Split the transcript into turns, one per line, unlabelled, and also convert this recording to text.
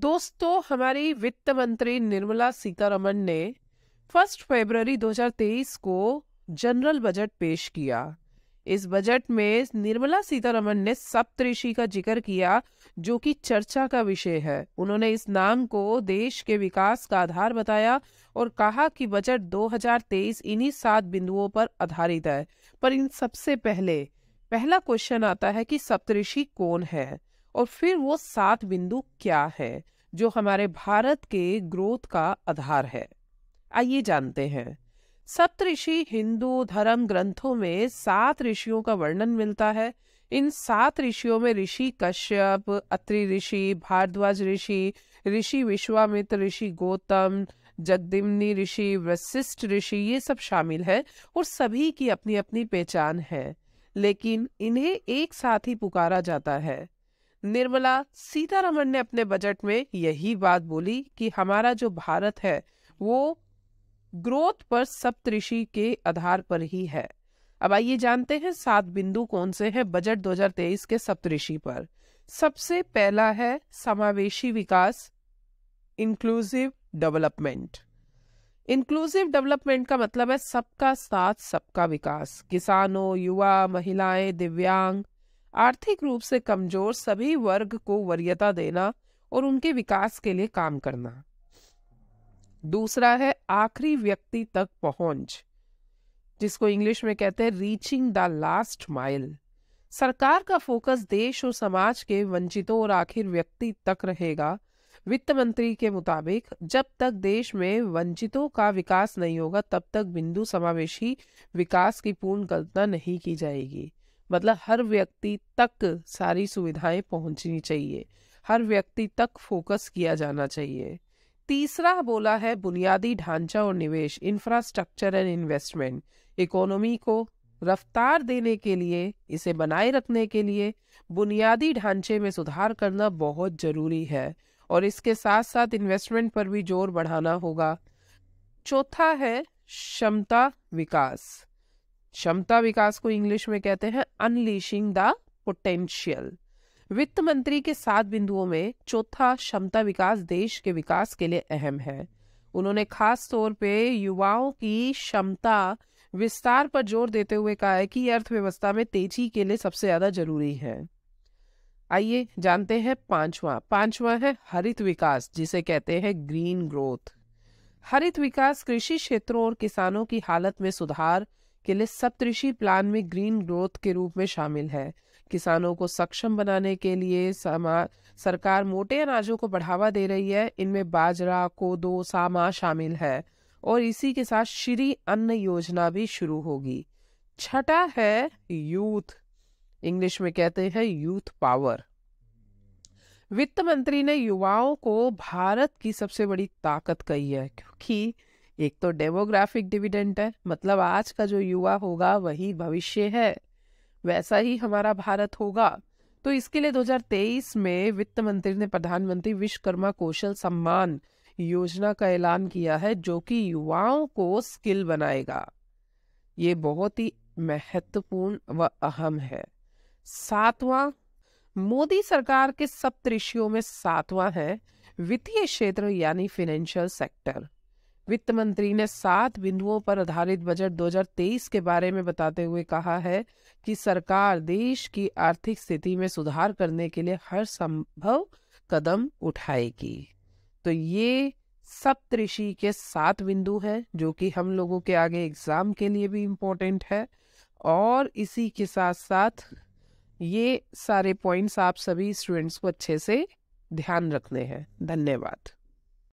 दोस्तों हमारी वित्त मंत्री निर्मला सीतारमन ने फर्स्ट फरवरी 2023 को जनरल बजट पेश किया इस बजट में निर्मला सीतारमन ने सप्तऋषि का जिक्र किया जो कि चर्चा का विषय है उन्होंने इस नाम को देश के विकास का आधार बताया और कहा कि बजट 2023 इन्हीं सात बिंदुओं पर आधारित है पर इन सबसे पहले पहला क्वेश्चन आता है कि सप्तऋषि कौन है और फिर वो सात बिंदु क्या है जो हमारे भारत के ग्रोथ का आधार है आइए जानते हैं सप्तऋषि हिंदू धर्म ग्रंथों में सात ऋषियों का वर्णन मिलता है इन सात ऋषियों में ऋषि कश्यप अत्रि ऋषि भारद्वाज ऋषि ऋषि विश्वामित्र ऋषि गौतम जगदिमनी ऋषि वशिष्ठ ऋषि ये सब शामिल है और सभी की अपनी अपनी पहचान है लेकिन इन्हें एक साथ ही पुकारा जाता है निर्मला सीतारमण ने अपने बजट में यही बात बोली कि हमारा जो भारत है वो ग्रोथ पर सप्तऋषि के आधार पर ही है अब आइए जानते हैं सात बिंदु कौन से हैं बजट 2023 के सप्तऋषि पर सबसे पहला है समावेशी विकास इंक्लूसिव डेवलपमेंट इंक्लूसिव डेवलपमेंट का मतलब है सबका साथ सबका विकास किसानों युवा महिलाएं दिव्यांग आर्थिक रूप से कमजोर सभी वर्ग को वरीयता देना और उनके विकास के लिए काम करना दूसरा है आखिरी व्यक्ति तक पहुंच जिसको इंग्लिश में कहते हैं रीचिंग द लास्ट माइल सरकार का फोकस देश और समाज के वंचितों और आखिर व्यक्ति तक रहेगा वित्त मंत्री के मुताबिक जब तक देश में वंचितों का विकास नहीं होगा तब तक बिंदु समावेशी विकास की पूर्ण कल्पना नहीं की जाएगी मतलब हर व्यक्ति तक सारी सुविधाएं पहुंचनी चाहिए हर व्यक्ति तक फोकस किया जाना चाहिए तीसरा बोला है बुनियादी ढांचा और निवेश इंफ्रास्ट्रक्चर एंड इन्वेस्टमेंट इकोनॉमी को रफ्तार देने के लिए इसे बनाए रखने के लिए बुनियादी ढांचे में सुधार करना बहुत जरूरी है और इसके साथ साथ इन्वेस्टमेंट पर भी जोर बढ़ाना होगा चौथा है क्षमता विकास क्षमता विकास को इंग्लिश में कहते हैं अनलीशिंग द पोटेंशियल वित्त मंत्री के सात बिंदुओं में चौथा क्षमता विकास देश के विकास के लिए अहम है उन्होंने खास तौर पे युवाओं की क्षमता विस्तार पर जोर देते हुए कहा है कि अर्थव्यवस्था में तेजी के लिए सबसे ज्यादा जरूरी है आइए जानते हैं पांचवा पांचवा है हरित विकास जिसे कहते हैं ग्रीन ग्रोथ हरित विकास कृषि क्षेत्रों और किसानों की हालत में सुधार के लिए सप्तऋषि प्लान में ग्रीन ग्रोथ के रूप में शामिल है किसानों को सक्षम बनाने के लिए सरकार मोटे अनाजों को बढ़ावा दे रही है इनमें बाजरा कोदो सामा शामिल है और इसी के साथ श्री अन्न योजना भी शुरू होगी छठा है यूथ इंग्लिश में कहते हैं यूथ पावर वित्त मंत्री ने युवाओं को भारत की सबसे बड़ी ताकत कही है क्योंकि एक तो डेमोग्राफिक डिविडेंट है मतलब आज का जो युवा होगा वही भविष्य है वैसा ही हमारा भारत होगा तो इसके लिए 2023 में वित्त मंत्री ने प्रधानमंत्री विश्वकर्मा कौशल सम्मान योजना का ऐलान किया है जो कि युवाओं को स्किल बनाएगा ये बहुत ही महत्वपूर्ण व अहम है सातवां मोदी सरकार के सप्तऋषियों में सातवां है वित्तीय क्षेत्र यानी फाइनेंशियल सेक्टर वित्त मंत्री ने सात बिंदुओं पर आधारित बजट 2023 के बारे में बताते हुए कहा है कि सरकार देश की आर्थिक स्थिति में सुधार करने के लिए हर संभव कदम उठाएगी तो ये सप्तऋषि के सात बिंदु हैं जो कि हम लोगों के आगे एग्जाम के लिए भी इम्पोर्टेंट है और इसी के साथ साथ ये सारे पॉइंट्स आप सभी स्टूडेंट्स को अच्छे से ध्यान रखने हैं धन्यवाद